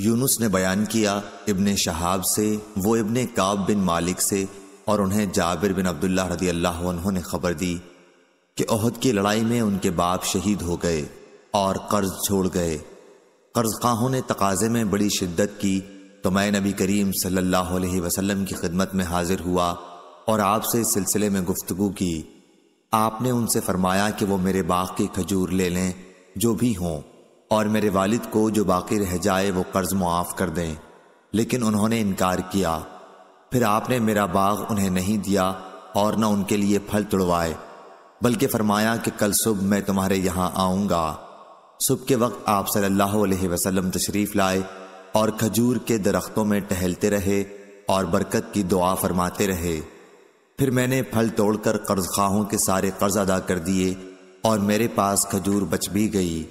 यूनुस ने बयान किया इब्ने शहाब से वो इब्ने काब बिन मालिक से और उन्हें जाबिर बिन अब्दुल्ला रदी अल्लाह उन्होंने खबर दी कि अहद की लड़ाई में उनके बाप शहीद हो गए और कर्ज छोड़ गए कर्ज खाहों ने तकाजे में बड़ी शिद्दत की तो मैं नबी करीम सल्लल्लाहु अलैहि वसल्लम की खिदमत में हाजिर हुआ और आपसे इस सिलसिले में गुफ्तगु की आपने उनसे फरमाया कि वो मेरे बाग की खजूर ले लें जो भी हों और मेरे वालिद को जो बाकी रह जाए वो कर्ज़ मुआफ़ कर दें लेकिन उन्होंने इनकार किया फिर आपने मेरा बाग उन्हें नहीं दिया और न उनके लिए फल तुड़वाए बल्कि फरमाया कि कल सुबह मैं तुम्हारे यहाँ आऊँगा सुबह के वक्त आप सल्लल्लाहु अलैहि वसल्लम तशरीफ़ लाए और खजूर के दरख्तों में टहलते रहे और बरकत की दुआ फरमाते रहे फिर मैंने फल तोड़कर कर्ज खाहों के सारे कर्ज अदा कर दिए और मेरे पास खजूर बच भी गई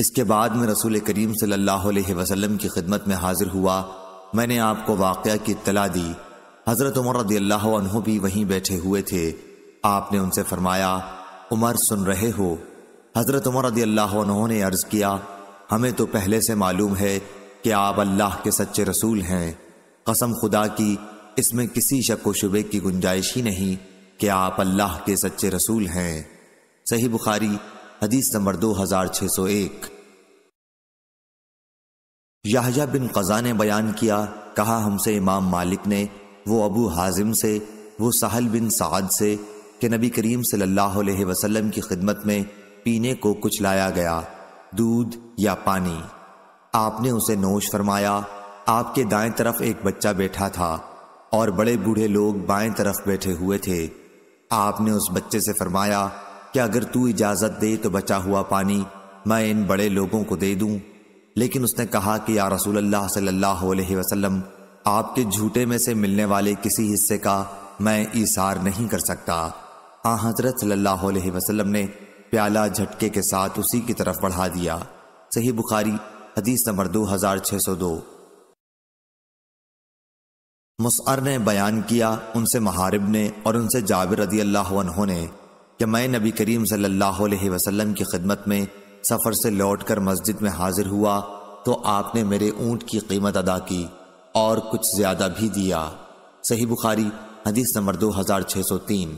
इसके बाद में रसूल करीम सल्लल्लाहु अलैहि वसल्लम की खिदमत में हाजिर हुआ मैंने आपको वाक़ की इतला दी हज़रत उमर रदी अल्लाह भी वहीं बैठे हुए थे आपने उनसे फरमाया उमर सुन रहे हो हज़रत उमर रदी अल्लाह ने अर्ज़ किया हमें तो पहले से मालूम है कि आप अल्लाह के सच्चे रसूल हैं कसम खुदा की इसमें किसी शक व शुबे की गुंजाइश ही नहीं कि आप अल्लाह के सच्चे रसूल हैं सही बुखारी हदीस नंबर 2601 याहया बिन कज़ा ने बयान किया कहा हमसे इमाम मालिक ने वो अबू हाजिम से वो सहल बिन साद से कि नबी करीम सल्लल्लाहु अलैहि वसल्लम की खिदमत में पीने को कुछ लाया गया दूध या पानी आपने उसे नोश फरमाया आपके दाएं तरफ एक बच्चा बैठा था और बड़े बूढ़े लोग बाएं तरफ बैठे हुए थे आपने उस बच्चे से फरमाया कि अगर तू इजाजत दे तो बचा हुआ पानी मैं इन बड़े लोगों को दे दूं लेकिन उसने कहा कि या रसूल अल्लाह सल्लल्लाहु अलैहि वसल्लम आपके झूठे में से मिलने वाले किसी हिस्से का मैं इशार नहीं कर सकता आ हाँ, हजरत सल्लल्लाहु अलैहि वसल्लम ने प्याला झटके के साथ उसी की तरफ बढ़ा दिया सही बुखारी हदीस नंबर दो हजार छह सौ दो मुसर ने बयान किया उनसे महारिब ने और उनसे जाबिर रदी अल्लाह ने कि मैं नबी करीम सल्लल्लाहु अलैहि वसल्लम की खिदमत में सफ़र से लौटकर मस्जिद में हाजिर हुआ तो आपने मेरे ऊँट की कीमत अदा की और कुछ ज़्यादा भी दिया सही बुखारी हदीस नंबर दो हज़ार छः सौ तीन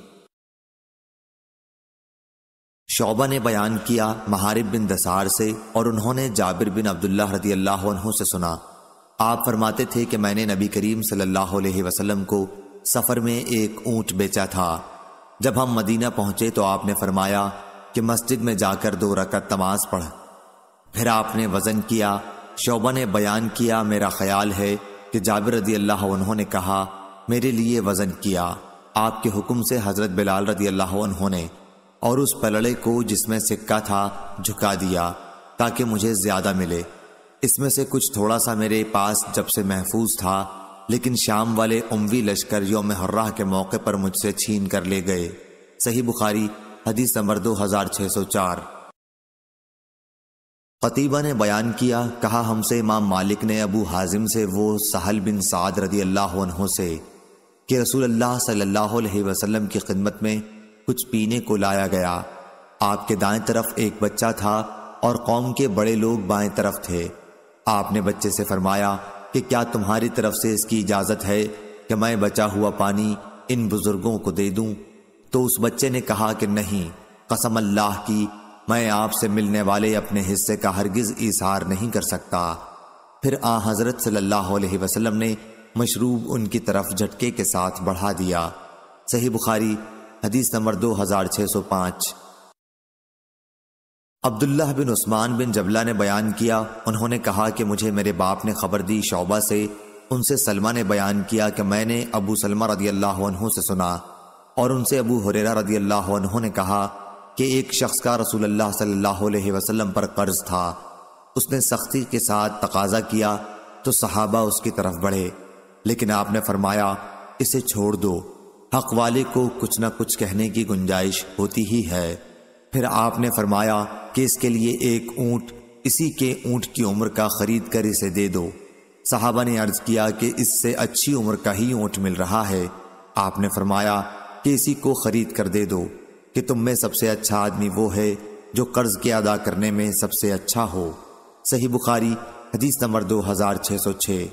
शोबा ने बयान किया महारिब बिन दसार से और उन्होंने जाबिर बिन अब्दुल्ला रदी अल्लाह से सुना आप फरमाते थे कि मैंने नबी करीम सल्लल्लाहु अलैहि वसल्लम को सफ़र में एक ऊँट बेचा था जब हम मदीना पहुंचे तो आपने फरमाया कि मस्जिद में जाकर दो रकत तमाज पढ़ फिर आपने वजन किया शोबा ने बयान किया मेरा ख्याल है कि जाबिर रदी अल्लाह उन्होंने कहा मेरे लिए वजन किया आपके हुक्म से हजरत बिलाल रदी अल्लाह उन्होंने और उस पलड़े को जिसमें सिक्का था झुका दिया ताकि मुझे ज्यादा मिले इसमें से कुछ थोड़ा सा मेरे पास जब से महफूज था लेकिन शाम वाले उमवी लश्कर योम हर्राह के मौके पर मुझसे छीन कर ले गए सही बुखारी हदीस नंबर दो हजार छह सौ चार खतीबा ने बयान किया कहा हमसे इमाम मालिक ने अबू हाजिम से वो सहल बिन साद रदी अल्लाह से कि रसूल अल्लाह सल्लल्लाहु अलैहि वसल्लम की खिदमत में कुछ पीने को लाया गया आपके दाएं तरफ एक बच्चा था और कौम के बड़े लोग बाएं तरफ थे आपने बच्चे से फरमाया कि क्या तुम्हारी तरफ से इसकी इजाजत है कि मैं बचा हुआ पानी इन बुजुर्गों को दे दूं तो उस बच्चे ने कहा कि नहीं कसम अल्लाह की मैं आपसे मिलने वाले अपने हिस्से का हरगिज इजहार नहीं कर सकता फिर आ हजरत सल्लल्लाहु अलैहि वसल्लम ने मशरूब उनकी तरफ झटके के साथ बढ़ा दिया सही बुखारी हदीस नंबर दो हजार छः सौ पाँच अब्दुल्लाह बिन उस्मान बिन जबला ने बयान किया उन्होंने कहा कि मुझे मेरे बाप ने खबर दी शौबा से उनसे सलमा ने बयान किया कि मैंने अबू सलमा रदी अल्लाह से सुना और उनसे अबू हुरेरा रदी अल्लाह ने कहा कि एक शख्स का रसूल अल्लाह सल्लल्लाहु अलैहि वसल्लम पर कर्ज था उसने सख्ती के साथ तकाजा किया तो सहाबा उसकी तरफ बढ़े लेकिन आपने फरमाया इसे छोड़ दो हक वाले को कुछ ना कुछ कहने की गुंजाइश होती ही है फिर आपने फरमाया कि इसके लिए एक ऊंट इसी के ऊंट की उम्र का खरीद कर इसे दे दो साहबा ने अर्ज किया कि इससे अच्छी उम्र का ही ऊंट मिल रहा है आपने फरमाया कि इसी को खरीद कर दे दो कि तुम में सबसे अच्छा आदमी वो है जो कर्ज के अदा करने में सबसे अच्छा हो सही बुखारी हदीस नंबर दो हजार छह सौ छह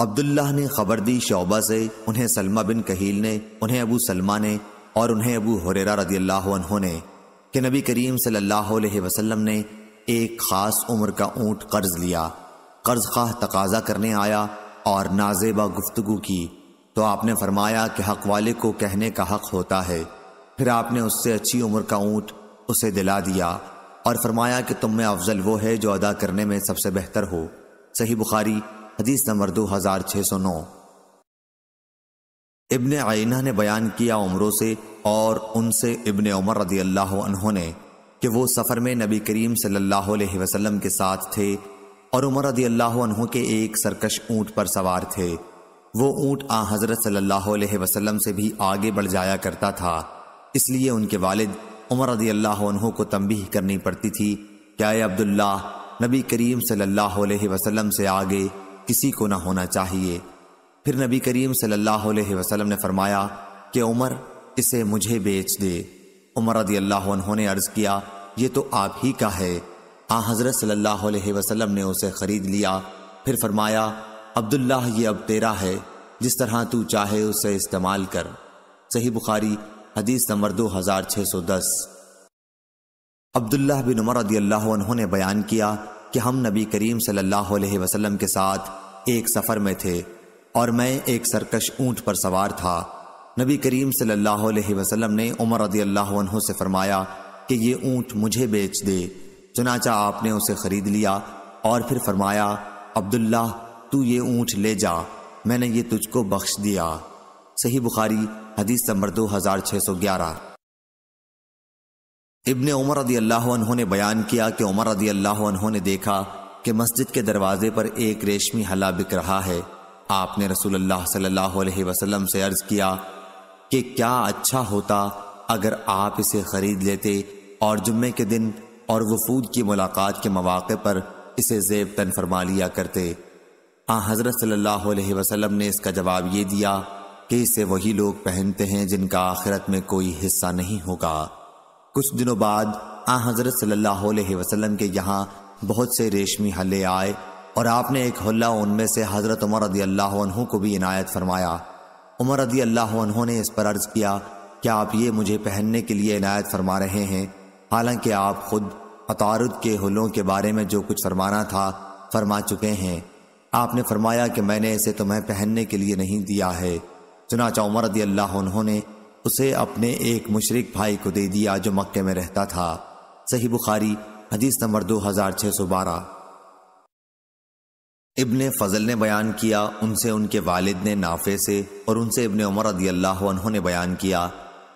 अब्दुल्लाह ने खबर दी शोबा से उन्हें सलमा बिन कहील ने उन्हें अबू सलमा ने और उन्हें अबू हुरेरा रदी अल्लाह ने कि नबी करीम सल्लल्लाहु अलैहि वसल्लम ने एक ख़ास उम्र का ऊँट कर्ज लिया कर्ज खाह तकाजा करने आया और नाजेबा गुफ्तगु की तो आपने फरमाया कि हक वाले को कहने का हक होता है फिर आपने उससे अच्छी उम्र का ऊँट उसे दिला दिया और फरमाया कि तुम में अफजल वो है जो अदा करने में सबसे बेहतर हो सही बुखारी हदीस नंबर दो हज़ार छः सौ नौ इब्ने आइना ने बयान किया उमरों से और उनसे इब्ने उमर रदी अल्लाह ने कि वो सफ़र में नबी करीम सल्लल्लाहु अलैहि वसल्लम के साथ थे और उमर रदी अल्लाह के एक सरकश ऊँट पर सवार थे वो ऊँट आ हज़रत सल्लल्लाहु अलैहि वसल्लम से भी आगे बढ़ जाया करता था इसलिए उनके वालिद उमर रदी अल्लाह को तंबीह करनी पड़ती थी क्या अब्दुल्ला नबी करीम सल्लल्लाहु अलैहि वसल्लम से आगे किसी को ना होना चाहिए फिर नबी करीम सल्लल्लाहु अलैहि वसल्लम ने फरमाया कि उमर इसे मुझे बेच दे उमर रदी अल्लाह उन्होंने अर्ज किया ये तो आप ही का है आ हाँ, हजरत सल्लल्लाहु अलैहि वसल्लम ने उसे खरीद लिया फिर फरमाया अब्दुल्ला ये अब तेरा है जिस तरह तू चाहे उसे इस्तेमाल कर सही बुखारी हदीस नंबर दो हजार छः सौ दस अब्दुल्ला बिन उमर रदी अल्लाह ने बयान किया कि हम नबी करीम सल्लल्लाहु अलैहि वसल्लम के साथ एक सफ़र में थे और मैं एक सरकश ऊंट पर सवार था नबी करीम सल्लल्लाहु अलैहि वसल्लम ने उमर रदी अल्लाह से फरमाया कि ये ऊंट मुझे बेच दे चुनाचा आपने उसे खरीद लिया और फिर फरमाया अब्दुल्ला तू ये ऊँट ले जा मैंने ये तुझको बख्श दिया सही बुखारी हदीस नंबर दो हजार छह सौ ग्यारह इबन उमर रदी अल्लाह ने बयान किया कि उमर रदी अल्लाह ने देखा कि मस्जिद के दरवाजे पर एक रेशमी हला बिक रहा है आपने रसूलुल्लाह सल्लल्लाहु अलैहि वसल्लम से अर्ज किया कि क्या अच्छा होता अगर आप इसे खरीद लेते और जुम्मे के दिन और वफूद की मुलाकात के मौाक़े पर इसे जेब तन फरमा लिया करते आ हाँ, हज़रत सल्लल्लाहु अलैहि वसल्लम ने इसका जवाब ये दिया कि इसे वही लोग पहनते हैं जिनका आखिरत में कोई हिस्सा नहीं होगा कुछ दिनों बाद आ हाँ, हज़रत सल्लल्लाहु अलैहि वसल्लम के यहाँ बहुत से रेशमी हल्ले आए और आपने एक हल्ला उनमें से हज़रत उमर रदी अल्लाह को भी इनायत फरमाया उमर रदी अल्लाह ने इस पर अर्ज़ किया क्या आप ये मुझे पहनने के लिए इनायत फरमा रहे हैं हालांकि आप खुद अतारद के हलों के बारे में जो कुछ फरमाना था फरमा चुके हैं आपने फरमाया कि मैंने इसे तुम्हें पहनने के लिए नहीं दिया है चुनाचा उमर रदी अल्लाह ने उसे अपने एक मुशरक भाई को दे दिया जो मक्के में रहता था सही बुखारी हदीस नंबर दो हज़ार छः सौ बारह इबन फजल ने बयान किया उनसे उनके वालिद ने नाफे से और उनसे इबन उमर रदी अल्लाह ने बयान किया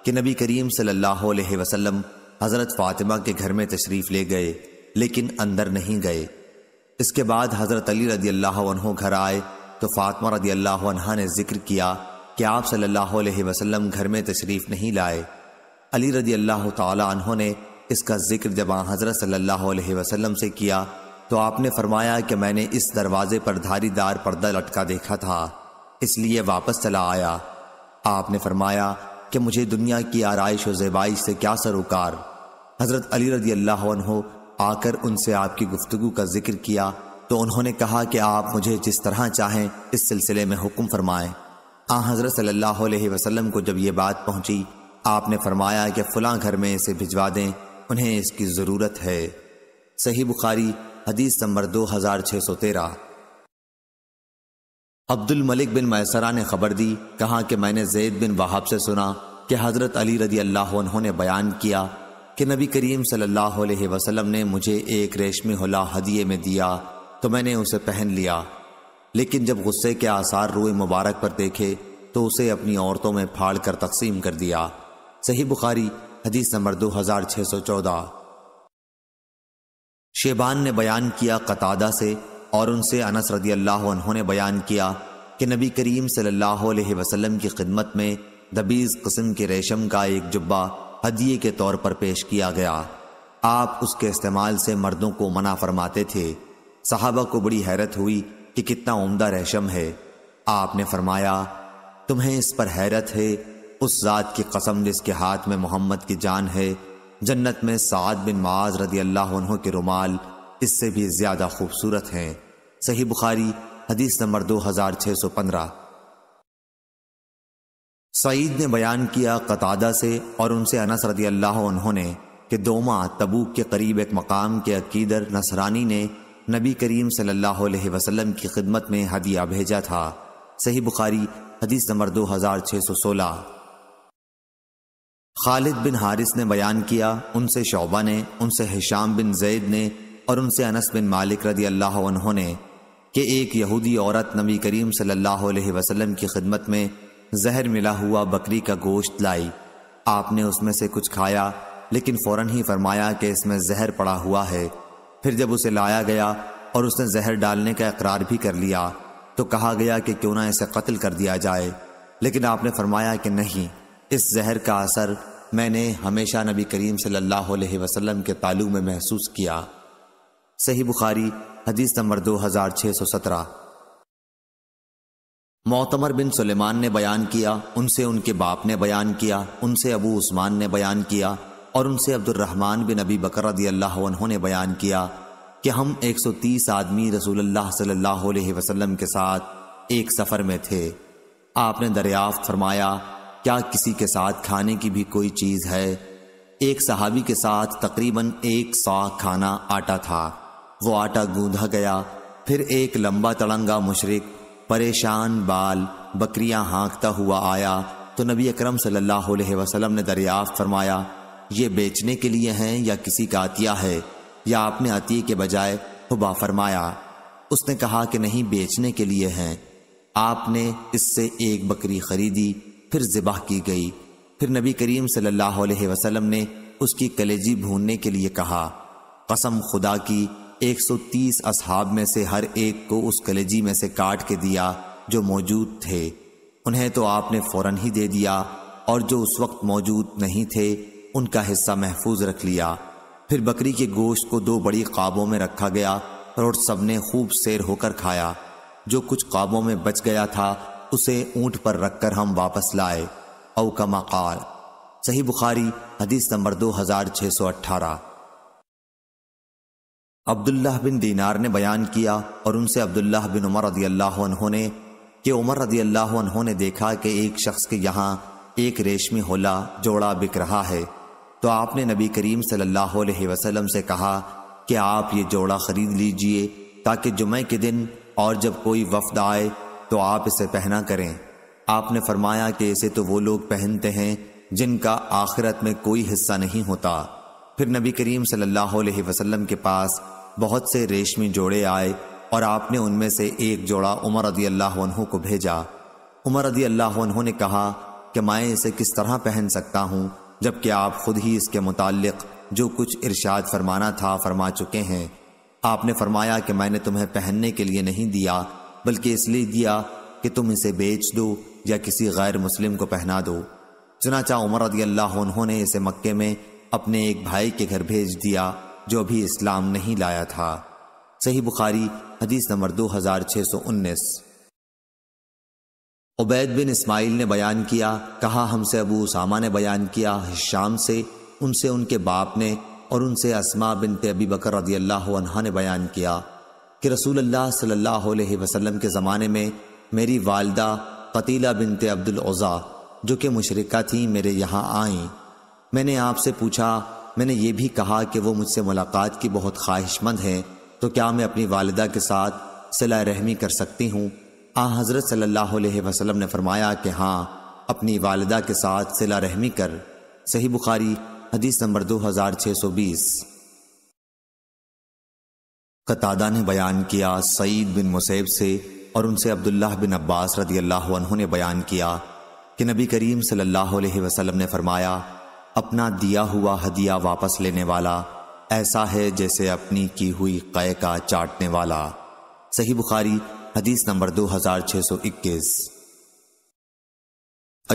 कि नबी करीम सल्लल्लाहु अलैहि वसल्लम हज़रत फ़ातिमा के घर में तशरीफ़ ले गए लेकिन अंदर नहीं गए इसके बाद हज़रत अली रदी अल्लाह घर आए तो फ़ातिमा रदी अल्लाह ने जिक्र किया कि आप सल्ह वसलम घर में तशरीफ़ नहीं लाए अली रदी अल्लाह तहों ने इसका जिक्र जब हज़रत सल्ला वसलम से किया तो आपने फरमाया कि मैंने इस दरवाजे पर धारीदार पर्दा लटका देखा था इसलिए वापस चला आया आपने फरमाया कि मुझे दुनिया की आरइश व जेबाइश से क्या सरोकार हज़रत अली रजी अल्लाह आकर उनसे आपकी गुफ्तु का जिक्र किया तो उन्होंने कहा कि आप मुझे जिस तरह चाहें इस सिलसिले में हुक्म फरमाएं आ हाँ, हज़रत सल्लल्लाहु अलैहि वसल्लम को जब ये बात पहुंची आपने फरमाया कि फ़लाँ घर में इसे भिजवा दें उन्हें इसकी ज़रूरत है सही बुखारी हदीस नंबर दो हजार सौ तेरह अब्दुल मलिक बिन मैसरा ने खबर दी कहा कि मैंने जैद बिन वहाब से सुना कि हज़रत अली रदी अल्लाह उन्होंने बयान किया कि नबी करीम सल्लल्लाहु अलैहि वसल्लम ने मुझे एक रेशमी होला हदिये में दिया तो मैंने उसे पहन लिया लेकिन जब गुस्से के आसार रूए मुबारक पर देखे तो उसे अपनी औरतों में फाड़ कर तकसीम कर दिया सही बुखारी हदीस नंबर दो हजार छः सौ चौदह शेबान ने बयान किया कतादा से और उनसे अनस रदी अल्लाह ने बयान किया कि नबी करीम सल्लल्लाहु वसल्लम की खिदमत में दबीज़ कस्म के रेशम का एक जुब्बा हदिये के तौर पर पेश किया गया आप उसके इस्तेमाल से मर्दों को मना फरमाते थे साहबा को बड़ी हैरत हुई कि कितना उम्दा रेशम है आपने फरमाया तुम्हें इस पर हैरत है उस ज़ात की कसम जिसके हाथ में मोहम्मद की जान है जन्नत में साद बिन माज रदी अल्लाह के रुमाल इससे भी ज्यादा खूबसूरत हैं सही बुखारी हदीस नंबर दो हजार छः सौ पंद्रह सईद ने बयान किया कतादा से और उनसे अनस रदी अल्लाह उन्होंने कि दोमा तबूक के करीब एक मकाम के अकीदर नसरानी ने नबी करीम सल्लल्लाहु अलैहि वसल्लम की खिदमत में हदिया भेजा था सही बुखारी हदीस नंबर दो हजार छः सौ सोलह खालिद बिन हारिस ने बयान किया उनसे शोबा ने उनसे हिशाम बिन जैद ने और उनसे अनस बिन मालिक रदी अल्लाह ने कि एक यहूदी औरत नबी करीम सल्लल्लाहु अलैहि वसल्लम की खिदमत में जहर मिला हुआ बकरी का गोश्त लाई आपने उसमें से कुछ खाया लेकिन फ़ौरन ही फरमाया कि इसमें जहर पड़ा हुआ है फिर जब उसे लाया गया और उसने जहर डालने का इकरार भी कर लिया तो कहा गया कि क्यों ना इसे कत्ल कर दिया जाए लेकिन आपने फरमाया कि नहीं इस जहर का असर मैंने हमेशा नबी करीम सल्लल्लाहु अलैहि वसल्लम के तालू में महसूस किया सही बुखारी हदीस नंबर 2617 मोतमर बिन सुलेमान ने बयान किया उनसे उनके बाप ने बयान किया उनसे अबू उस्मान ने बयान किया और उनसे अब्दुलरहमान बिन अबी बकर ने बयान किया कि हम 130 आदमी रसूलुल्लाह सल्लल्लाहु अलैहि वसल्लम के साथ एक सफ़र में थे आपने दरियाफ्त फरमाया क्या किसी के साथ खाने की भी कोई चीज है एक सहाबी के साथ तकरीबन एक सौ खाना आटा था वो आटा गूंधा गया फिर एक लंबा तड़ंगा मुशरक परेशान बाल बकरियां हाँकता हुआ आया तो नबी अकरम सल्लल्लाहु अलैहि वसल्लम ने दरियाफ्त फरमाया ये बेचने के लिए हैं या किसी का अतिया है या आपने अतिये के बजाय हुबा फरमाया उसने कहा कि नहीं बेचने के लिए हैं आपने इससे एक बकरी खरीदी फिर ज़िबाह की गई फिर नबी करीम सल्लल्लाहु अलैहि वसल्लम ने उसकी कलेजी भूनने के लिए कहा कसम खुदा की 130 असहाब में से हर एक को उस कलेजी में से काट के दिया जो मौजूद थे उन्हें तो आपने फौरन ही दे दिया और जो उस वक्त मौजूद नहीं थे उनका हिस्सा महफूज रख लिया फिर बकरी के गोश्त को दो बड़ी काबों में रखा गया और सबने खूब सैर होकर खाया जो कुछ काबों में बच गया था उसे ऊंट पर रखकर हम वापस लाए औ कमा काल सही बुखारी हदीस नंबर दो हजार छः सौ अट्ठारह अब्दुल्लाह बिन दीनार ने बयान किया और उनसे अब्दुल्लाह बिन उमर रदी अल्लाह ने कि उमर रदी अल्लाह ने देखा कि एक शख्स के यहाँ एक रेशमी होला जोड़ा बिक रहा है तो आपने नबी करीम सल्लल्लाहु अलैहि वसल्लम से कहा कि आप ये जोड़ा खरीद लीजिए ताकि जुमे के दिन और जब कोई वफद आए तो आप इसे पहना करें आपने फरमाया कि इसे तो वो लोग पहनते हैं जिनका आखिरत में कोई हिस्सा नहीं होता फिर नबी करीम सल्लल्लाहु अलैहि वसल्लम के पास बहुत से रेशमी जोड़े आए और आपने उनमें से एक जोड़ा उमर रदी अल्लाह को भेजा उमर रदी अल्लाह ने कहा कि मैं इसे किस तरह पहन सकता हूँ जबकि आप खुद ही इसके मुतालिक जो कुछ इरशाद फरमाना था फरमा चुके हैं आपने फरमाया कि मैंने तुम्हें पहनने के लिए नहीं दिया बल्कि इसलिए दिया कि तुम इसे बेच दो या किसी गैर मुस्लिम को पहना दो चुनाचा उमर रदी अल्लाह उन्होंने इसे मक्के में अपने एक भाई के घर भेज दिया जो अभी इस्लाम नहीं लाया था सही बुखारी हदीस नंबर दो हजार छः सौ उन्नीस उबैद बिन इस्माइल ने बयान किया कहा हमसे अबू उसामा ने बयान किया हिशाम से उनसे उनके बाप ने और उनसे असमा बिन तबी बकर रदी अल्लाह ने बयान किया कि रसूल अल्लाह सल्लल्लाहु अलैहि वसल्लम के ज़माने में मेरी वालदा कतीला बिनते अब्दुल अब्दुलज़ा जो कि मुशरका थी मेरे यहाँ आईं मैंने आपसे पूछा मैंने ये भी कहा कि वो मुझसे मुलाकात की बहुत ख्वाहिशमंद हैं तो क्या मैं अपनी वालदा के साथ सिला रहमी कर सकती हूँ आ हज़रत सल्लल्लाहु अलैहि वसल्लम ने फरमाया कि हाँ अपनी वालदा के साथ सिला रहमी कर सही बुखारी हदीस नंबर दो हज़ार छः सौ बीस कतादा ने बयान किया सईद बिन मुसैब से और उनसे अब्दुल्लाह बिन अब्बास रदी अल्लाह ने बयान किया कि नबी करीम सल्लल्लाहु अलैहि वसल्लम ने फरमाया अपना दिया हुआ हदिया वापस लेने वाला ऐसा है जैसे अपनी की हुई कै का चाटने वाला सही बुखारी हदीस नंबर दो हजार छः सौ इक्कीस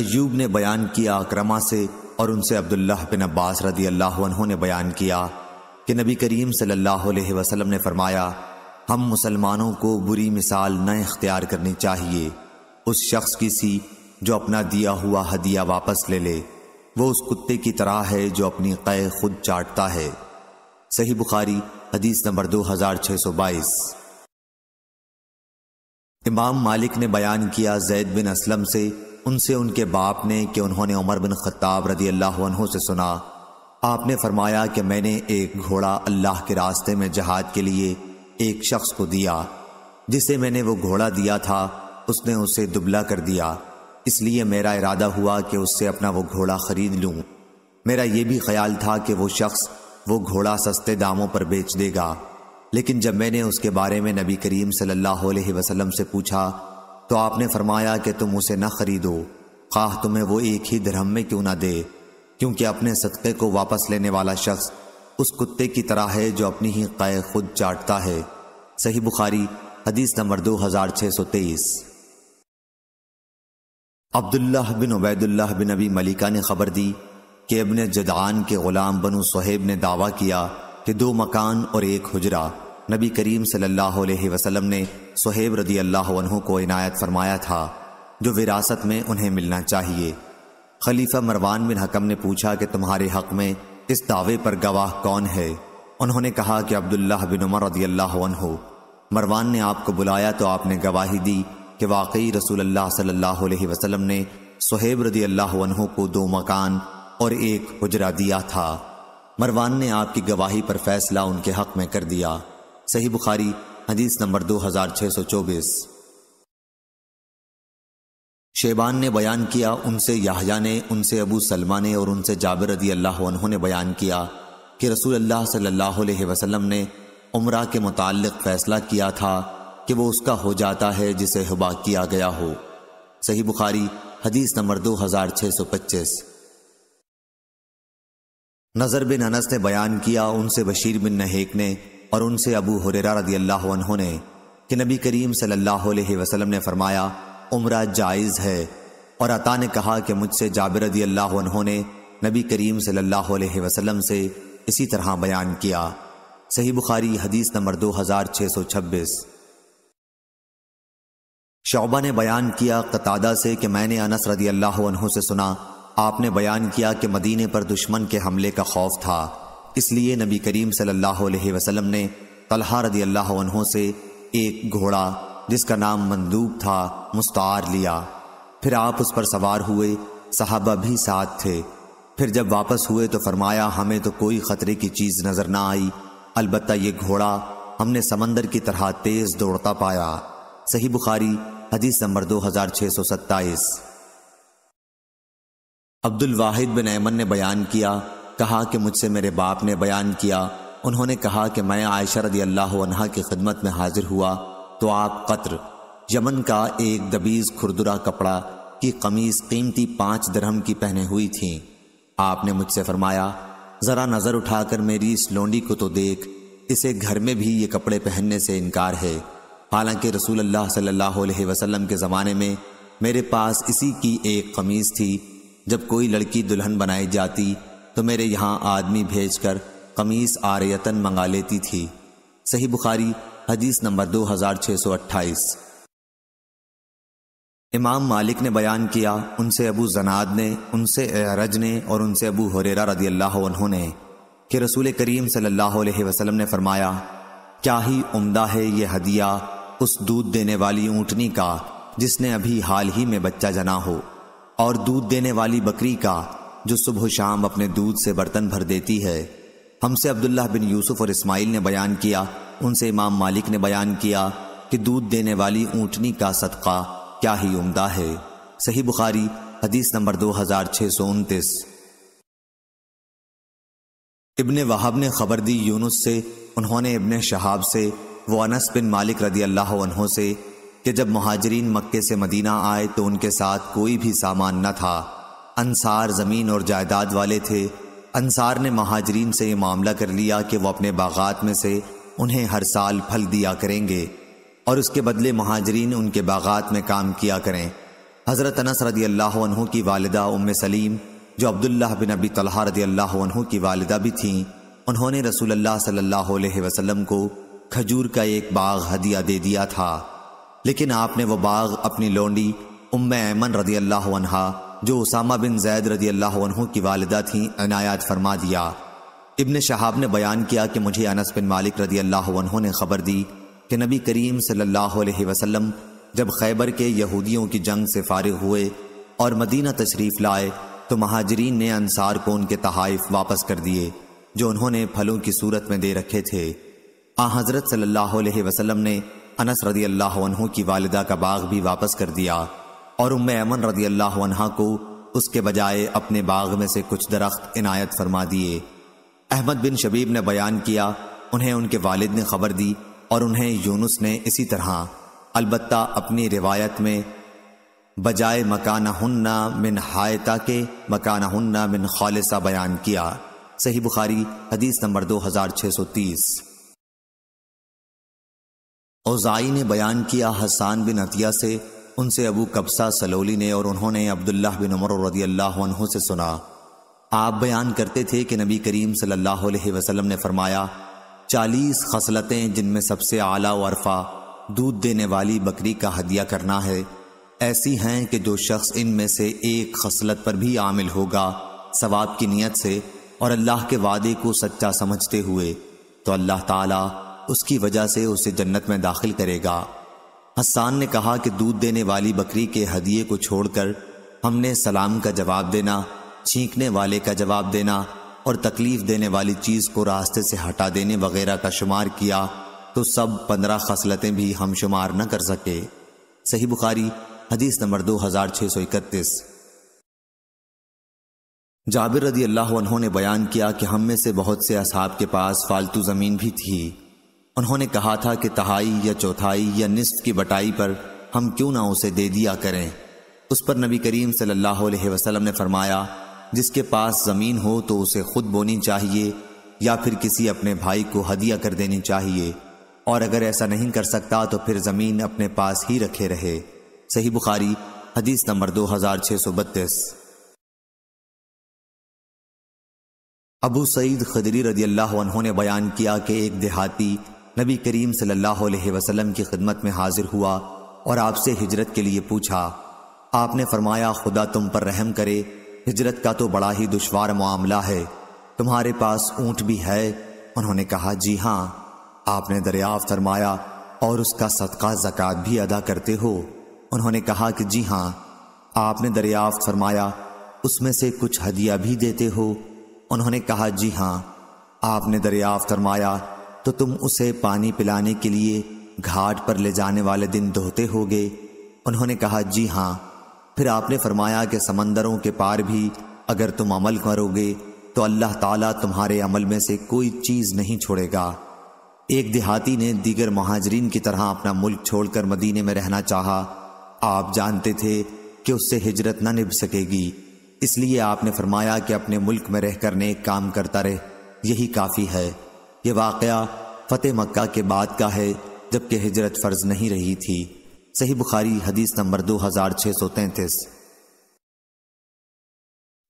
अयूब ने बयान किया अक्रमा से और उनसे अब्दुल्लाह बिन अब्बास रदी अल्लाह ने बयान किया कि नबी करीम सल्लल्लाहु अलैहि वसल्लम ने फरमाया हम मुसलमानों को बुरी मिसाल न इख्तियार करनी चाहिए उस शख्स की सी जो अपना दिया हुआ हदिया वापस ले ले वो उस कुत्ते की तरह है जो अपनी कै खुद चाटता है सही बुखारी हदीस नंबर दो हजार छह सौ बाईस इमाम मालिक ने बयान किया जैद बिन असलम से उनसे उनके बाप ने कि उन्होंने उमर बिन खत्ताब रदी अल्लाह से सुना आपने फरमाया कि मैंने एक घोड़ा अल्लाह के रास्ते में जहाद के लिए एक शख्स को दिया जिसे मैंने वो घोड़ा दिया था उसने उसे दुबला कर दिया इसलिए मेरा इरादा हुआ कि उससे अपना वो घोड़ा खरीद लूं मेरा ये भी ख्याल था कि वो शख्स वो घोड़ा सस्ते दामों पर बेच देगा लेकिन जब मैंने उसके बारे में नबी करीम सल्लल्लाहु अलैहि वसल्लम से पूछा तो आपने फरमाया कि तुम उसे न खरीदो खाह तुम्हें वो एक ही धर्म में क्यों ना दे क्योंकि अपने सदक़े को वापस लेने वाला शख्स उस कुत्ते की तरह है जो अपनी ही कै खुद चाटता है सही बुखारी हदीस नंबर दो हजार छः सौ तेईस अब्दुल्ला बिन उबैदुल्ला बिन अबी मलिका ने खबर दी कि अबन जदान के ग़ुलाम बनु सहेब ने दावा किया कि दो मकान और एक हुजरा नबी करीम सल्लल्लाहु अलैहि वसल्लम ने सोहेब रदी अल्लाह को इनायत फरमाया था जो विरासत में उन्हें मिलना चाहिए खलीफा मरवान बिन हकम ने पूछा कि तुम्हारे हक में इस दावे पर गवाह कौन है उन्होंने कहा कि अब्दुल्लाह बिन उमर रदी अल्लाह हो मरवान ने आपको बुलाया तो आपने गवाही दी कि वाकई रसूल अल्लाह सल्लल्लाहु अलैहि वसल्लम ने सुहेब रदी अल्लाह को दो मकान और एक हुजरा दिया था मरवान ने आपकी गवाही पर फैसला उनके हक में कर दिया सही बुखारी हदीस नंबर दो हजार छः सौ चौबीस शेबान ने बयान किया उनसे याहया ने उनसे अबू सलमा ने और उनसे जाबिर रदी अल्लाह ने बयान किया कि रसूल अल्लाह सल्लल्लाहु अलैहि वसल्लम ने उम्र के मुतालिक फ़ैसला किया था कि वो उसका हो जाता है जिसे हबा किया गया हो सही बुखारी हदीस नंबर दो हज़ार छः सौ पच्चीस नज़र बिन अनस ने बयान किया उनसे बशीर बिन नहेक ने और उनसे अबू हुरेरा रदी अल्लाह ने कि नबी करीम सल्लाह वसलम ने फरमाया उम्र जायज़ है और अता ने कहा कि मुझसे जाबिर रदी अल्लाह उन्होंने नबी करीम सल्लल्लाहु अलैहि वसल्लम से इसी तरह बयान किया सही बुखारी हदीस नंबर दो हज़ार छः सौ छब्बीस शौबा ने बयान किया कतादा से कि मैंने अनस रदी अल्लाह से सुना आपने बयान किया कि मदीने पर दुश्मन के हमले का खौफ था इसलिए नबी करीम सल्लल्लाहु अलैहि वसल्लम ने तलहा रदी अल्लाह से एक घोड़ा जिसका नाम मंदूब था मुस्तार लिया फिर आप उस पर सवार हुए साहबा भी साथ थे फिर जब वापस हुए तो फरमाया हमें तो कोई ख़तरे की चीज़ नज़र ना आई अलबत् ये घोड़ा हमने समंदर की तरह तेज़ दौड़ता पाया सही बुखारी हदीस नंबर दो हज़ार छह सौ सत्ताईस अब्दुल वाहिद बिन ऐमन ने बयान किया कहा कि मुझसे मेरे बाप ने बयान किया उन्होंने कहा कि मैं आयशा रदी अल्लाह की खिदमत में हाजिर हुआ तो आप कत्र यमन का एक दबीज खुरदुरा कपड़ा की कमीज कीमती पाँच दरहम की पहने हुई थी आपने मुझसे फरमाया ज़रा नज़र उठाकर मेरी इस लोंडी को तो देख इसे घर में भी ये कपड़े पहनने से इनकार है हालांकि रसूल अल्लाह सल्लल्लाहु अलैहि वसल्लम के ज़माने में मेरे पास इसी की एक कमीज़ थी जब कोई लड़की दुल्हन बनाई जाती तो मेरे यहाँ आदमी भेज कर कमीज़ आर्यतन मंगा लेती थी सही बुखारी हदीस नंबर 2628 इमाम मालिक ने बयान किया उनसे अबू जनाद ने उनसे एरज ने और उनसे अबू हुरेरा रदी अल्लाह ने कि रसूल करीम सल्लल्लाहु अलैहि वसल्लम ने फरमाया क्या ही उम्दा है ये हदिया उस दूध देने वाली ऊँटनी का जिसने अभी हाल ही में बच्चा जना हो और दूध देने वाली बकरी का जो सुबह शाम अपने दूध से बर्तन भर देती है हमसे अब्दुल्ला बिन यूसुफ और इस्माइल ने बयान किया उनसे इमाम मालिक ने बयान किया कि दूध देने वाली ऊँटनी का सदका क्या ही उमदा है सही बुखारी हदीस नंबर दो हजार छः सौ उनतीस इबन वहाब ने खबर दी यूनुस से उन्होंने इबन शहाब से वो अनस बिन मालिक रदी अल्लाह से कि जब महाजरीन मक्के से मदीना आए तो उनके साथ कोई भी सामान न था अनसार ज़मीन और जायदाद वाले थे अंसार ने महाजरीन से ये मामला कर लिया कि वह अपने बागात में से उन्हें हर साल फल दिया करेंगे और उसके बदले महाजरीन उनके बागात में काम किया करें हज़रत अनस रदी अल्लाह की वालदा उम सलीम जो अब्दुल्ला बिन अबी तलहा रदी अल्लाह की वालदा भी थीं उन्होंने रसूल अल्लाह सल्लल्लाहु अलैहि वसल्लम को खजूर का एक बाग हदिया दे दिया था लेकिन आपने वो बाग अपनी लोंडी उम ऐमन रदी अल्लाह जो उसामा बिन जैद रदी अल्लाह की वालदा थीं अनायात फरमा दिया इबन शहाब ने बयान किया कि मुझे अनस बिन मालिक रदी अल्लाह ने खबर दी कि नबी करीम सल्लल्लाहु अलैहि वसल्लम जब खैबर के यहूदियों की जंग से फारिग हुए और मदीना तशरीफ़ लाए तो महाजरीन ने अनसार को उनके तहाइफ वापस कर दिए जो उन्होंने फलों की सूरत में दे रखे थे आ हज़रत सल्लल्लाहु अलैहि वसल्लम ने अनस रदी अल्लाह की वालदा का बाग भी वापस कर दिया और उम्म अमन रदी अल्लाह को उसके बजाय अपने बाग में से कुछ दरख्त इनायत फरमा दिए अहमद बिन शबीब ने बयान किया उन्हें उनके वालिद ने खबर दी और उन्हें यूनुस ने इसी तरह अलबत् अपनी रिवायत में बजाय मकाना हन्ना मिन हायता के मकाना हन्ना मिन खालसा बयान किया सही बुखारी हदीस नंबर 2630 ओजाई ने बयान किया हसान बिन अतिया से उनसे अबू कब्सा सलोली ने और उन्होंने अब्दुल्लाह बिन उमर रदी अल्लाह से सुना आप बयान करते थे कि नबी करीम सल्लल्लाहु अलैहि वसल्लम ने फरमाया चालीस खसलतें जिनमें सबसे आला अरफा दूध देने वाली बकरी का हदिया करना है ऐसी हैं कि जो शख्स इनमें से एक खसलत पर भी आमिल होगा सवाब की नीयत से और अल्लाह के वादे को सच्चा समझते हुए तो अल्लाह ताला उसकी वजह से उसे जन्नत में दाखिल करेगा हसान ने कहा कि दूध देने वाली बकरी के हदिये को छोड़कर हमने सलाम का जवाब देना छींकने वाले का जवाब देना और तकलीफ देने वाली चीज को रास्ते से हटा देने वगैरह का शुमार किया तो सब पंद्रह खसलतें भी हम शुमार न कर सके सही बुखारी हदीस नंबर दो हजार छः सौ इकतीस जाबिर रदी अल्लाह ने बयान किया कि हम में से बहुत से असाब के पास फालतू ज़मीन भी थी उन्होंने कहा था कि तहाई या चौथाई या निस्त की बटाई पर हम क्यों ना उसे दे दिया करें उस पर नबी करीम सल्लल्लाहु अलैहि वसल्लम ने फरमाया जिसके पास ज़मीन हो तो उसे खुद बोनी चाहिए या फिर किसी अपने भाई को हदिया कर देनी चाहिए और अगर ऐसा नहीं कर सकता तो फिर ज़मीन अपने पास ही रखे रहे सही बुखारी हदीस नंबर दो हज़ार छह सौ बत्तीस अबू सईद खदरी रदी अल्लाह ने बयान किया कि एक देहाती नबी करीम सल्लल्लाहु अलैहि वसल्लम की खिदमत में हाजिर हुआ और आपसे हिजरत के लिए पूछा आपने फरमाया खुदा तुम पर रहम करे हिजरत का तो बड़ा ही दुशवार मामला है तुम्हारे पास ऊँट भी है उन्होंने कहा जी हाँ आपने दरियाफ्त फरमाया और उसका सदका जक़ात भी अदा करते हो उन्होंने कहा कि जी हाँ आपने दरियाफ्त फरमाया उसमें से कुछ हदिया भी देते हो उन्होंने कहा जी हाँ आपने दरियाफ्त फरमाया तो तुम उसे पानी पिलाने के लिए घाट पर ले जाने वाले दिन दोहते होगे उन्होंने कहा जी हाँ फिर आपने फरमाया कि समंदरों के पार भी अगर तुम अमल करोगे तो अल्लाह ताला तुम्हारे अमल में से कोई चीज़ नहीं छोड़ेगा एक देहाती ने दीगर महाजरीन की तरह अपना मुल्क छोड़कर मदीने में रहना चाहा आप जानते थे कि उससे हिजरत न निभ सकेगी इसलिए आपने फरमाया कि अपने मुल्क में रहकर नेक काम करता रहे यही काफ़ी है ये वाक़ फ़तेह मक्का के बाद का है जबकि हिजरत फ़र्ज नहीं रही थी सही बुखारी हदीस नंबर दो हज़ार छः सौ तैंतीस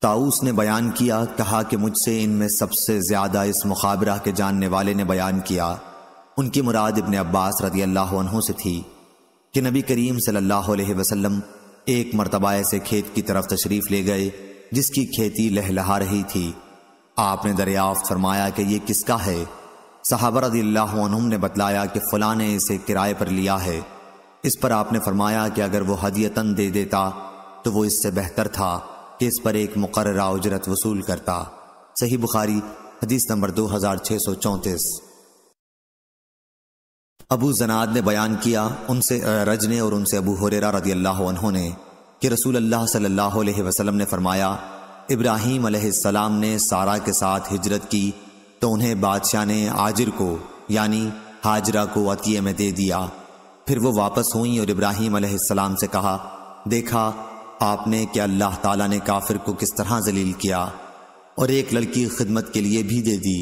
ताऊस ने बयान किया कहा कि मुझसे इनमें सबसे ज़्यादा इस मुखाबरा के जानने वाले ने बयान किया उनकी मुराद इबन अब्बास रदी अल्लाह से थी कि नबी करीम सल्लल्लाहु अलैहि वसल्लम एक मरतबा ऐसे खेत की तरफ तशरीफ़ ले गए जिसकी खेती लहलहा रही थी आपने दरियाफ्त फरमाया कि यह किसका है सहाबरद ने बतलाया कि फ़लाँ ने इसे किराए पर लिया है इस पर आपने फरमाया कि अगर वह हदियतन दे देता तो वो इससे बेहतर था कि इस पर एक मुकर उजरत वसूल करता सही बुखारी हदीस नंबर दो हज़ार छः सौ चौंतीस अबू जनाद ने बयान किया उनसे रज ने और उनसे अबू हुरेरा रदी अल्लाह ने कि रसूल अल्लाह सल्लल्लाहु अलैहि वसल्लम ने फरमाया इब्राहिम अलैहिस्सलाम ने सारा के साथ हिजरत की तो उन्हें बादशाह ने आजिर को यानी हाजरा को अतिये में दे दिया फिर वो वापस हुई और इब्राहिम अलैहिस्सलाम से कहा देखा आपने क्या अल्लाह ताला ने काफिर को किस तरह जलील किया और एक लड़की खिदमत के लिए भी दे दी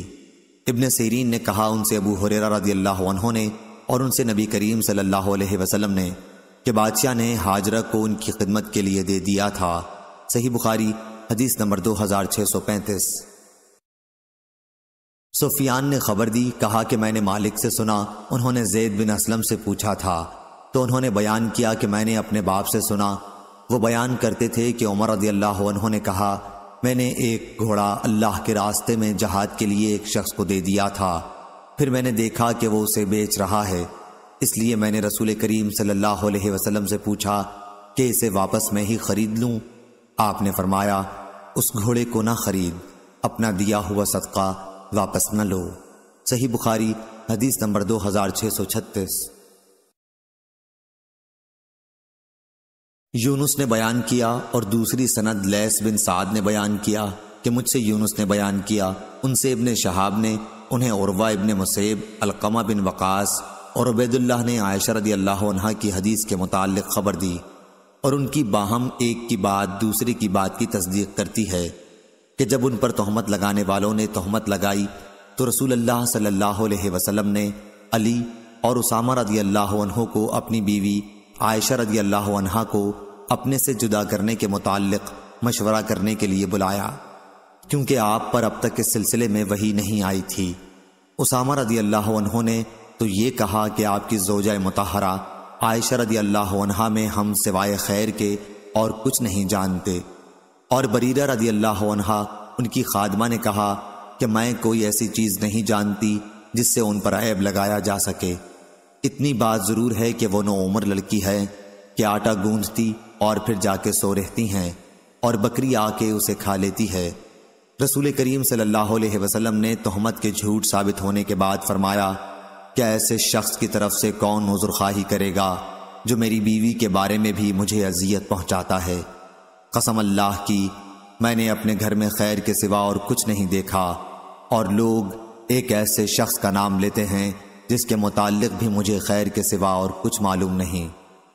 इब्न सीरीन ने कहा उनसे अबू हुरेरा रदी अल्लाह ने और उनसे नबी करीम सल्लल्लाहु अलैहि वसल्लम ने कि बादशाह ने हाजरा को उनकी खिदमत के लिए दे दिया था सही बुखारी हदीस नंबर दो हज़ार छः सौ पैंतीस सुफियान ने खबर दी कहा कि मैंने मालिक से सुना उन्होंने जैद बिन असलम से पूछा था तो उन्होंने बयान किया कि मैंने अपने बाप से सुना वो बयान करते थे कि उमर रदी अल्लाह उन्होंने कहा मैंने एक घोड़ा अल्लाह के रास्ते में जहाद के लिए एक शख्स को दे दिया था फिर मैंने देखा कि वो उसे बेच रहा है इसलिए मैंने रसूल करीम सल्लल्लाहु अलैहि वसल्लम से पूछा कि इसे वापस मैं ही खरीद लूं आपने फरमाया उस घोड़े को ना खरीद अपना दिया हुआ सदका वापस न लो सही बुखारी हदीस नंबर दो हजार छह सौ छत्तीस यूनुस ने बयान किया और दूसरी सनद लैस बिन साद ने बयान किया कि मुझसे यूनुस ने बयान किया उनसे इबन शहाब ने उन्हें औरवा इबन मुसैब अलकमा बिन वकास और उबैदुल्लाह ने आयशा रदी अल्लाह की हदीस के मुतालिक खबर दी और उनकी बाहम एक की बात दूसरे की बात की तस्दीक करती है कि जब उन पर तहमत लगाने वालों ने तहमत लगाई तो रसूल अल्लाह सल्लल्लाहु अलैहि वसल्लम ने अली और उसामा रदी अल्लाह को अपनी बीवी आयशा रदी अल्लाह अनहा को अपने से जुदा करने के मुतालिक मशवरा करने के लिए बुलाया क्योंकि आप पर अब तक इस सिलसिले में वही नहीं आई थी उसामा रदी अल्लाह ने तो ये कहा कि आपकी जोजा मतहरा आयशा रदी अल्लाह में हम सिवाय खैर के और कुछ नहीं जानते और बरीरा रदी अल्लाह उनकी खादमा ने कहा कि मैं कोई ऐसी चीज़ नहीं जानती जिससे उन पर ऐब लगाया जा सके इतनी बात ज़रूर है कि वो नोमर लड़की है कि आटा गूंजती और फिर जाके सो रहती हैं और बकरी आके उसे खा लेती है रसूल करीम सल्लल्लाहु अलैहि वसल्लम ने तहमत के झूठ साबित होने के बाद फरमाया क्या ऐसे शख्स की तरफ से कौन नजुरखाही करेगा जो मेरी बीवी के बारे में भी मुझे अजियत पहुंचाता है कसम अल्लाह की मैंने अपने घर में खैर के सिवा और कुछ नहीं देखा और लोग एक ऐसे शख्स का नाम लेते हैं जिसके मुतालिक भी मुझे खैर के सिवा और कुछ मालूम नहीं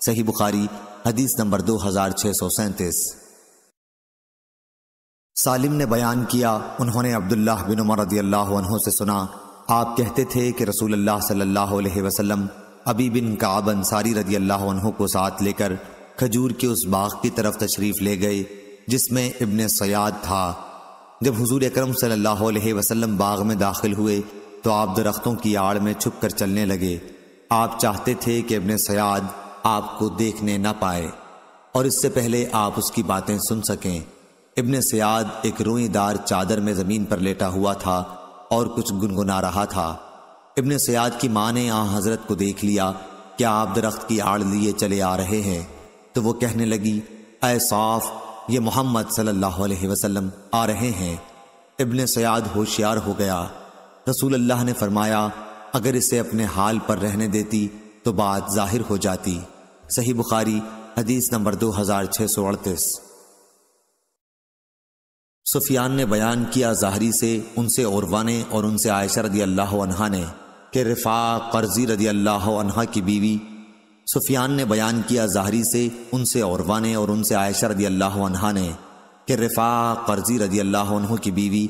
सही बुखारी हदीस नंबर दो हजार छः सौ सैंतीस सालिम ने बयान किया उन्होंने अब्दुल्लाह बिन उमर रदी अल्लाह से सुना आप कहते थे कि रसूल अल्लाह सल्लल्लाहु अलैहि वसल्लम अबी बिन काब अंसारी रदी अल्लाह को साथ लेकर खजूर के उस बाग की तरफ तशरीफ ले गए जिसमें इबन सयाद था जब हजूर अक्रम सल्लाम बाग में दाखिल हुए तो आप दरख्तों की आड़ में छुप कर चलने लगे आप चाहते थे कि इबन सयाद आपको देखने ना पाए और इससे पहले आप उसकी बातें सुन सकें इबन सयाद एक रोईदार चादर में ज़मीन पर लेटा हुआ था और कुछ गुनगुना रहा था इबन सयाद की माँ ने आ हज़रत को देख लिया क्या आप दरख्त की आड़ लिए चले आ रहे हैं तो वो कहने लगी अय साफ ये मोहम्मद सल्लल्लाहु अलैहि वसल्लम आ रहे हैं इब्न सयाद होशियार हो गया रसूल अल्लाह ने फरमाया अगर इसे अपने हाल पर रहने देती तो बात जाहिर हो जाती सही बुखारी हदीस नंबर दो हजार छह सौ अड़तीस सुफियान ने बयान किया जाहरी से उनसे औरवा ने और उनसे आयशा रदी अल्लाह ने कि रिफा करजी रदी अल्लाह की बीवी सुफियान ने बयान किया जाहरी से उनसे औरवा ने और उनसे आयशा रदी अल्लाह अनहा ने कि रिफा कर्जी रदी अल्लाह की बीवी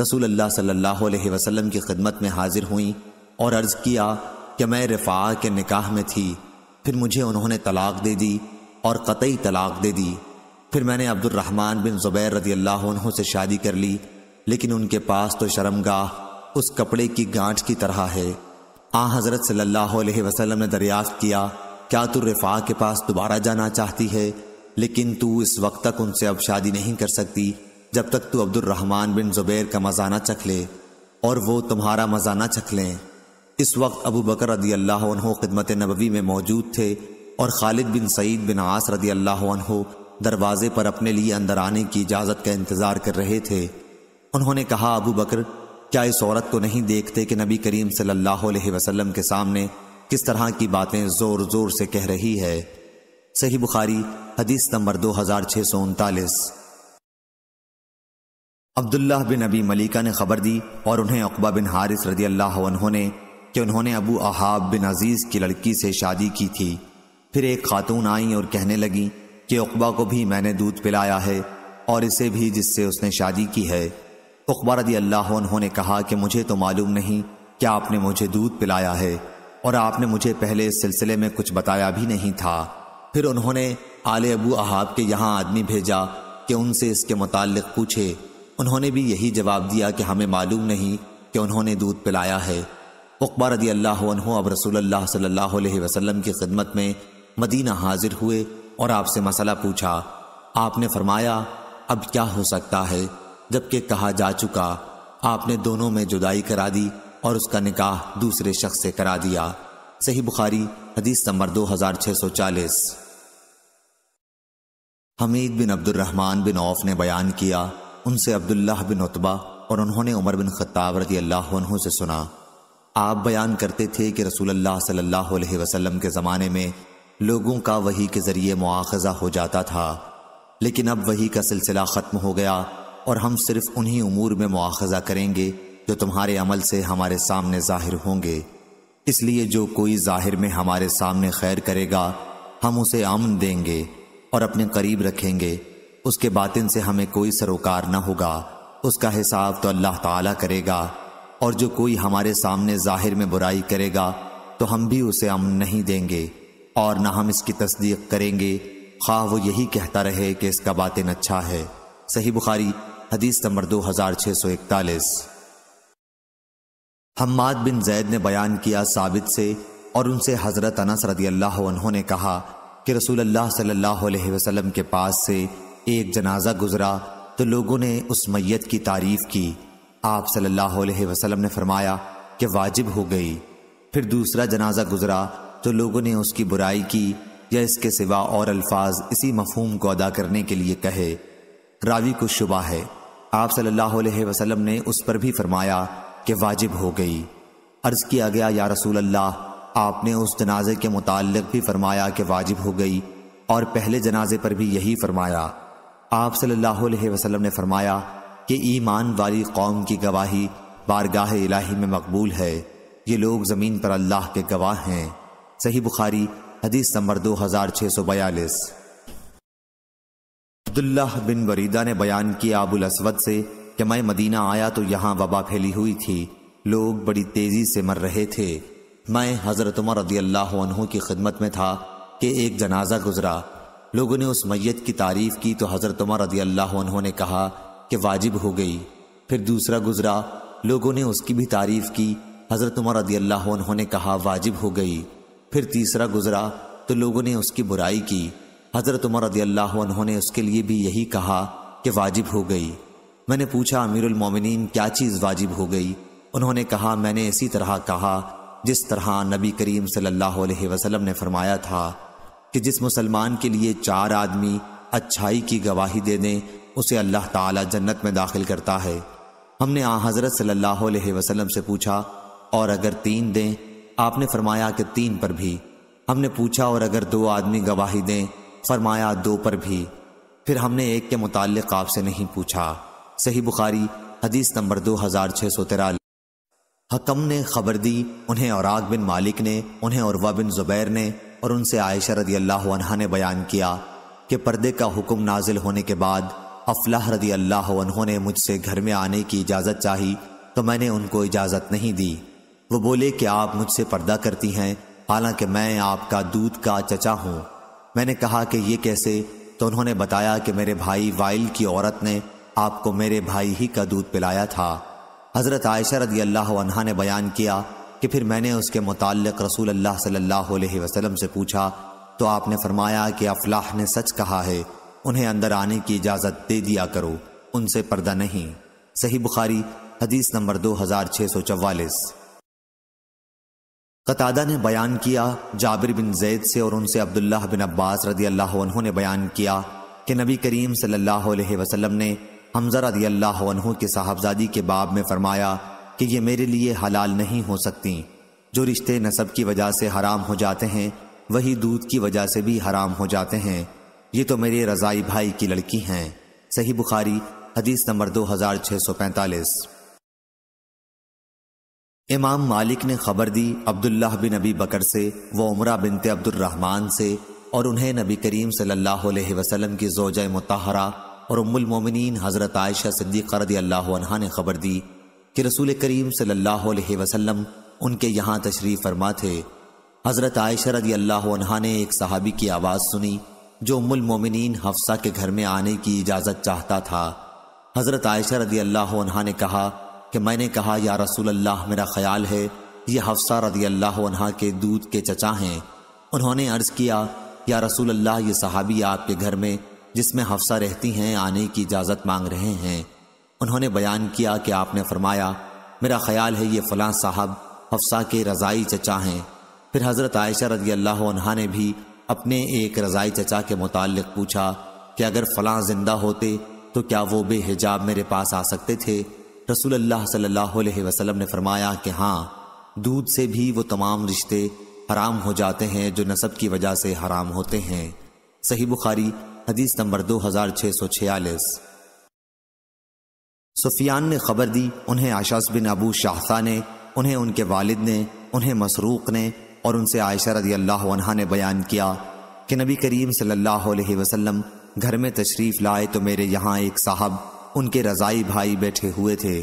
रसूल अल्लाह सल्लल्लाहु अलैहि वसल्लम की खिदमत में हाजिर हुई और अर्ज़ किया कि मैं रिफा के निकाह में थी फिर मुझे उन्होंने तलाक दे दी और कतई तलाक दे दी फिर मैंने अब्दुलरहमान बिन ज़ुबैर रदी अल्लाह से शादी कर ली लेकिन उनके पास तो शर्मगाह उस कपड़े की गांठ की तरह है आ हज़रत सल्ला वसलम ने दरियाफ्त किया क्या तू रिफा के पास दोबारा जाना चाहती है लेकिन तू इस वक्त तक उनसे अब शादी नहीं कर सकती जब तक तू अब्दुलरहमान बिन जुबैर का मजाना चख ले और वो तुम्हारा मजाना चख लें इस वक्त अबू बकर रदी अल्लाह खिदमत नबवी में मौजूद थे और खालिद बिन सईद बिन आस रदी अल्लाह दरवाजे पर अपने लिए अंदर आने की इजाज़त का इंतज़ार कर रहे थे उन्होंने कहा अबू बकर क्या इस औरत को नहीं देखते कि नबी करीम सल्लल्लाहु अलैहि वसल्लम के सामने किस तरह की बातें जोर जोर से कह रही है सही बुखारी हदीस नंबर दो हजार छह सौ उनतालीस अब्दुल्लाह बिन अबी मलिका ने खबर दी और उन्हें अकबा बिन हारिस रदी अल्लाह उन्होंने कि उन्होंने अबू अहाब बिन अजीज़ की लड़की से शादी की थी फिर एक खातून आई और कहने लगी कि अकबा को भी मैंने दूध पिलाया है और इसे भी जिससे उसने शादी की है अकबा रदी अल्लाह उन्होंने कहा कि मुझे तो मालूम नहीं क्या आपने मुझे दूध पिलाया है और आपने मुझे पहले इस सिलसिले में कुछ बताया भी नहीं था फिर उन्होंने आले अबू अहाब के यहाँ आदमी भेजा कि उनसे इसके मुतालिक पूछे उन्होंने भी यही जवाब दिया कि हमें मालूम नहीं कि उन्होंने दूध पिलाया है उकबा रदी अल्लाह अब रसूल सल्ला वसलम की खिदमत में मदीना हाजिर हुए और आपसे मसला पूछा आपने फरमाया अब क्या हो सकता है जबकि कहा जा चुका आपने दोनों में जुदाई करा दी और उसका निकाह दूसरे शख्स से करा दिया सही बुखारी हदीस number 2640 Hamid bin Abdulrahman bin Auf ने बयान किया उनसे अब्दुल्लाह बिन उतबा और उन्होंने उमर बिन खत्ताब रजी अल्लाह से सुना आप बयान करते थे कि रसूल सल्लल्लाहु अलैहि वसल्लम के ज़माने में लोगों का वही के ज़रिए मुआखजा हो जाता था लेकिन अब वही का सिलसिला ख़त्म हो गया और हम सिर्फ उन्हीं उमूर में मुआखजा करेंगे जो तुम्हारे अमल से हमारे सामने जाहिर होंगे इसलिए जो कोई जाहिर में हमारे सामने खैर करेगा हम उसे अमन देंगे और अपने करीब रखेंगे उसके बातिन से हमें कोई सरोकार न होगा उसका हिसाब तो अल्लाह ताला करेगा और जो कोई हमारे सामने जाहिर में बुराई करेगा तो हम भी उसे अमन नहीं देंगे और न हम इसकी तस्दीक करेंगे खा वो यही कहता रहे कि इसका बातिन अच्छा है सही बुखारी हदीस नंबर दो हजार छः सौ इकतालीस हम्माद बिन जैद ने बयान किया साबित से और उनसे हज़रत अनस रदी अल्लाह ने कहा कि रसूल अल्लाह सल्लल्लाहु अलैहि वसल्लम के पास से एक जनाजा गुजरा तो लोगों ने उस मैत की तारीफ की आप सल्लल्लाहु अलैहि वसल्लम ने फरमाया कि वाजिब हो गई फिर दूसरा जनाजा गुजरा तो लोगों ने उसकी बुराई की या इसके सिवा और अल्फाज इसी मफहूम को अदा करने के लिए कहे रावी को शुबा है आप सल्लल्लाहु अलैहि ने उस पर भी फरमाया कि वाजिब हो गई अर्ज़ किया गया या रसूल अल्लाह आपने उस जनाजे के मुतालिक भी फरमाया कि वाजिब हो गई और पहले जनाजे पर भी यही फरमाया आप सल्लल्लाहु अलैहि वसल्लम ने फरमाया कि ईमान वाली कौम की गवाही बारगाह इलाही में मकबूल है ये लोग ज़मीन पर अल्लाह के गवाह हैं सही बुखारी हदीस नंबर दो हज़ार छः सौ बयालीस अब्दुल्ला बिन वरीदा ने बयान किया अबुल असवद से कि मैं मदीना आया तो यहाँ वबा फैली हुई थी लोग बड़ी तेज़ी से मर रहे थे मैं हज़रत उमर रदी अल्लाह की खिदमत में था कि एक जनाजा गुजरा लोगों ने उस मैत की तारीफ़ की तो हज़रत उमर रदी अल्लाह ने कहा कि वाजिब हो गई फिर दूसरा गुजरा लोगों ने उसकी भी तारीफ़ की हज़रत उमर रदी अल्लाह ने कहा वाजिब हो गई फिर तीसरा गुजरा तो लोगों ने उसकी बुराई की हज़रत उमर रदी अल्लाह ने उसके लिए भी यही कहा कि वाजिब हो गई मैंने पूछा अमीरुल मोमिनीन क्या चीज़ वाजिब हो गई उन्होंने कहा मैंने इसी तरह कहा जिस तरह नबी करीम सल्लल्लाहु अलैहि वसल्लम ने फरमाया था कि जिस मुसलमान के लिए चार आदमी अच्छाई की गवाही दे दें उसे अल्लाह ताला जन्नत में दाखिल करता है हमने आ हज़रत सल्लल्लाहु अलैहि वसल्लम से पूछा और अगर तीन दें आपने फरमाया कि तीन पर भी हमने पूछा और अगर दो आदमी गवाही दें फरमाया दो पर भी फिर हमने एक के मुतल आपसे नहीं पूछा सही बुखारी हदीस नंबर दो हजार छः सौ तिरालीस हकम ने खबर दी उन्हें और आग बिन मालिक ने उन्हें और वा बिन जुबैर ने और उनसे आयशा रदी अल्लाह ने बयान किया कि पर्दे का हुक्म नाजिल होने के बाद अफलाह रदी अल्लाह ने मुझसे घर में आने की इजाज़त चाही तो मैंने उनको इजाज़त नहीं दी वो बोले कि आप मुझसे पर्दा करती हैं हालांकि मैं आपका दूध का चचा हूँ मैंने कहा कि ये कैसे तो उन्होंने बताया कि मेरे भाई वाइल की औरत ने आपको मेरे भाई ही का दूध पिलाया था हज़रत आयशा रदी अल्लाह ने बयान किया कि फिर मैंने उसके मुतक़ रसूल अल्लाह सल्लल्लाहु अलैहि वसल्लम से पूछा तो आपने फरमाया कि अफलाह ने सच कहा है उन्हें अंदर आने की इजाज़त दे दिया करो उनसे पर्दा नहीं सही बुखारी हदीस नंबर दो हजार छह सौ चवालीस कतादा ने बयान किया जाबिर बिन जैद से और उनसे अब्दुल्लाह बिन अब्बास रदी अल्लाह ने बयान किया कि नबी करीम सल्लल्लाहु अलैहि वसल्लम ने हमजा रदी अल्लाह के साहबजादी के बाब में फरमाया कि ये मेरे लिए हलाल नहीं हो सकती जो रिश्ते नसब की वजह से हराम हो जाते हैं वही दूध की वजह से भी हराम हो जाते हैं ये तो मेरे रज़ाई भाई की लड़की हैं सही बुखारी हदीस नंबर दो हजार छह सौ पैंतालीस इमाम मालिक ने खबर दी अब्दुल्लाह बिन अबी बकर से व उमरा बिनते अब्दुलरहमान से और उन्हें नबी करीम सल्लल्लाहु अलैहि वसल्लम की जोजा मतहरा और उम्मुलमोमिन हज़रत आयशा सिद्दीक़ रदी अल्लाह ने ख़बर दी कि रसूल करीम सल्लल्लाहु अलैहि वसल्लम उनके यहाँ तशरीफ़ फरमा थे हज़रत आयशा रदी अल्लाह ने एक सहाबी की आवाज़ सुनी जो उम्मुलमोमिन हफ्सा के घर में आने की इजाज़त चाहता था हज़रत आयशा रदी अल्लाह ने कहा कि मैंने कहा या रसूल अल्लाह मेरा ख्याल है ये हफ्सा रदी अल्लाह के दूध के चचा हैं उन्होंने अर्ज़ किया या रसूल अल्लाह ये सहाबी आपके घर में जिसमें हफ्सा रहती हैं आने की इजाज़त मांग रहे हैं उन्होंने बयान किया कि आपने फरमाया मेरा ख्याल है ये फलां साहब हफ्सा के रज़ाई चचा हैं फिर हज़रत आयशा रजी अल्लाह ने भी अपने एक रज़ाई चचा के मुतल पूछा कि अगर फ़लाँ ज़िंदा होते तो क्या वो बेहिजाब मेरे पास आ सकते थे रसूल अल्लाह सल्लल्लाहु अलैहि वसल्लम ने फरमाया कि हाँ दूध से भी वो तमाम रिश्ते हराम हो जाते हैं जो नसब की वजह से हराम होते हैं सही बुखारी हदीस नंबर दो हजार छह सौ छियालीस सुफियान ने खबर दी उन्हें आशास बिन अबू शाहसा ने उन्हें उनके वालिद ने उन्हें मसरूक ने और उनसे आयशा रदी अल्लाह ने बयान किया कि नबी करीम सल्लल्लाहु अलैहि वसल्लम घर में तशरीफ़ लाए तो मेरे यहाँ एक साहब उनके रज़ाई भाई बैठे हुए थे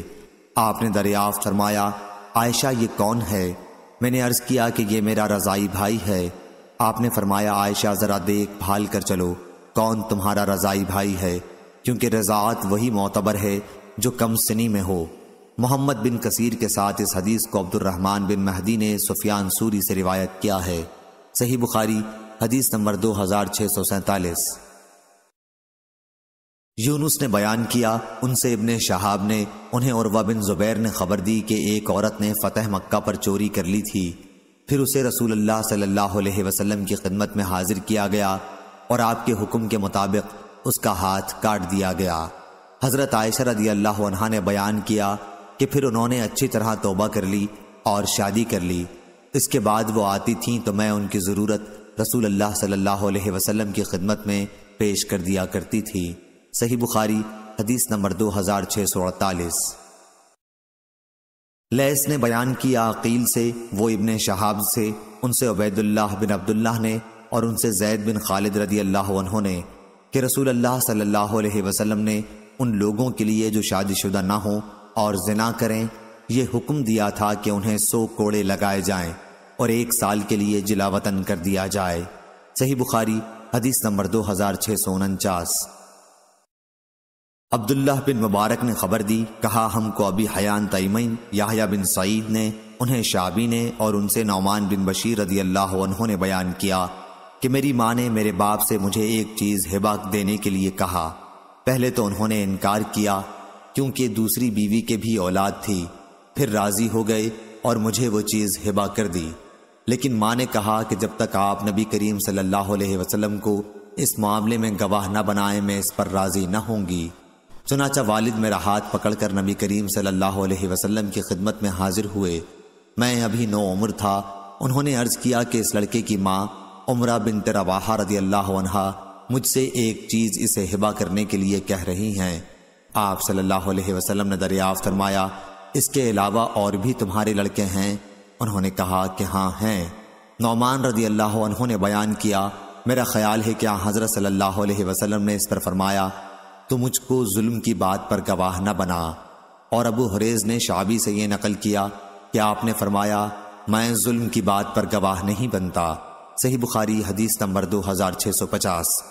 आपने दरियाफ़ फरमाया आयशा ये कौन है मैंने अर्ज़ किया कि ये मेरा रज़ाई भाई है आपने फरमाया आयशा ज़रा देख भाल कर चलो कौन तुम्हारा रज़ाई भाई है क्योंकि रज़ात वही मोतबर है जो कम सनी में हो मोहम्मद बिन कसीर के साथ इस हदीस को अब्दुलरहमान बिन महदी ने सुफियान सूरी से रिवायत किया है सही बुखारी हदीस नंबर दो हजार छः सौ सैंतालीस यूनुस ने बयान किया उनसे इबन शहाब ने उन्हें उर्वा बिन जुबैर ने खबर दी कि एक औरत ने फतेह मक्का पर चोरी कर ली थी फिर उसे रसूल सल्लल्लाहु अलैहि वसल्लम की खिदमत में हाजिर किया गया और आपके हुक्म के मुताबिक उसका हाथ काट दिया गया हज़रत आयशा रदी अल्लाह ने बयान किया कि फिर उन्होंने अच्छी तरह तोबा कर ली और शादी कर ली इसके बाद वो आती थीं तो मैं उनकी ज़रूरत रसूल अल्लाह सल्लल्लाहु अलैहि वसल्लम की खिदमत में पेश कर दिया करती थी सही बुखारी हदीस नंबर दो हजार छह सौ अड़तालीस लैस ने बयान किया अकील से वो इबन शहाब से उनसे अबैदुल्लाह बिन अब्दुल्लाह ने और उनसे जैद बिन खालिद रदी अल्लाह ने कि रसूल अल्लाह सल्लल्लाहु अलैहि वसल्लम ने उन लोगों के लिए जो शादीशुदा ना हो और जना करें यह हुक्म दिया था कि उन्हें सौ कोड़े लगाए जाएं और एक साल के लिए जिलावतन कर दिया जाए सही बुखारी हदीस नंबर दो हजार सौ उनचास अब्दुल्ला बिन मुबारक ने खबर दी कहा हमको अभी हयान तयमिन याहया बिन सईद ने उन्हें शाबी ने और उनसे नौमान बिन बशीर रदी अल्लाह ने बयान किया कि मेरी माँ ने मेरे बाप से मुझे एक चीज हिबा देने के लिए कहा पहले तो उन्होंने इनकार किया क्योंकि दूसरी बीवी के भी औलाद थी फिर राजी हो गए और मुझे वो चीज़ हिबा कर दी लेकिन माँ ने कहा कि जब तक आप नबी करीम सल्लल्लाहु अलैहि वसल्लम को इस मामले में गवाह न बनाए मैं इस पर राजी न होंगी चुनाचा वालिद मेरा हाथ पकड़कर नबी करीम सल्लल्लाहु अलैहि वसल्लम की खिदमत में हाजिर हुए मैं अभी नौ उम्र था उन्होंने अर्ज किया कि इस लड़के की माँ उमरा बिन तेरा रदी अल्लाह मुझसे एक चीज़ इसे हिबा करने के लिए कह रही हैं आप सल्लल्लाहु अलैहि वसल्लम ने दरिया फरमाया इसके अलावा और भी तुम्हारे लड़के हैं उन्होंने कहा कि हाँ हैं नौमान रदी अल्लाह ने बयान किया मेरा ख्याल है कि हज़रत सल्लल्लाहु अलैहि वसल्लम ने इस पर फरमाया तो मुझको जुल्म की बात पर गवाह न बना और अबू हरेज ने शाबी से यह नकल किया कि आपने फरमाया मैं जुल्म की बात पर गवाह नहीं बनता सही बुखारी हदीस नंबर दो हजार छः सौ पचास